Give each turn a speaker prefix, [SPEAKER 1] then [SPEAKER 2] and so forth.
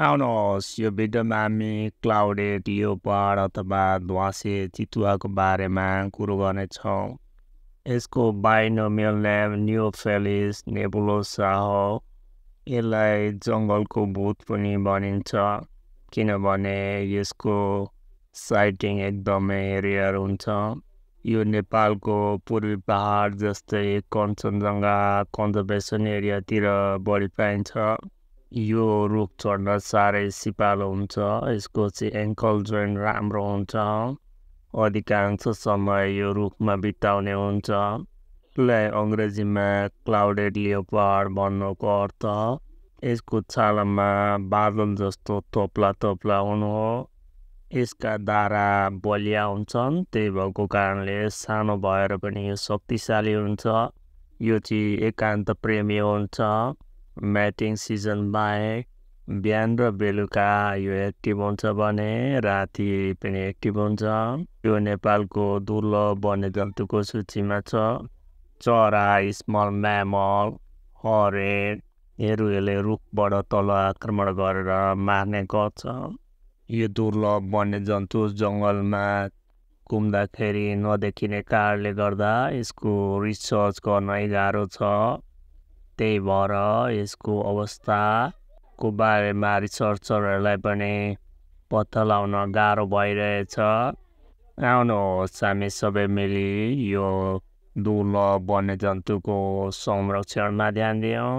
[SPEAKER 1] आउनुहोस् यो भिडियोमा हामी क्लाउडेड लियोपाड अथवा ध्वासे चितुवाको बारेमा कुरो गर्नेछौँ यसको बाइनोमियल नेम न्युफेलिस नेबुलोसा हो यसलाई जङ्गलको भूत पनि भनिन्छ किनभने यसको साइटिङ एकदमै रेयर हुन्छ यो नेपालको पूर्वी पहाड जस्तै कञ्चनजङ्घा कन्जर्भेसन एरियातिर बढी पाइन्छ यो रुख चढ्न साह्रै सिपालो हुन्छ यसको चाहिँ एङ्कल जोइन्ट राम्रो हुन्छ अधिकांश समय यो रुखमा बिताउने हुन्छ यसलाई अङ्ग्रेजीमा क्लाउडेड लियो पहाड भन्नुको अर्थ यसको छालामा बादल जस्तो तोप्ला तोप्ला हुनु हो यसका दारा बलिया हुन्छन् त्यही भएको कारणले सानो भएर पनि यो शक्तिशाली हुन्छ यो चाहिँ एकान्त प्रेमी हुन्छ म्याटिङ सिजन बाहेक बिहान र बेलुका यो एक्टिभ हुन्छ भने राति पनि एक्टिभ हुन्छ यो नेपालको दुर्लभ वन्यजन्तुको सूचीमा छ चरा स्मल म्यामल हरेड यसले रुखबाट तल आक्रमण गरेर मार्ने गर्छ यो दुर्लभ वन्यजन्तु जङ्गलमा घुम्दाखेरि नदेखिने कारणले गर्दा यसको रिसर्च गर्न गाह्रो छ त्यही भएर यसको अवस्थाको बारेमा रिसर्चरहरूलाई पनि पत्ता लगाउन गाह्रो भइरहेछ आउनुहोस् हामी सबै मिली यो दुर्लभ वन्यजन्तुको संरक्षणमा ध्यान दियौँ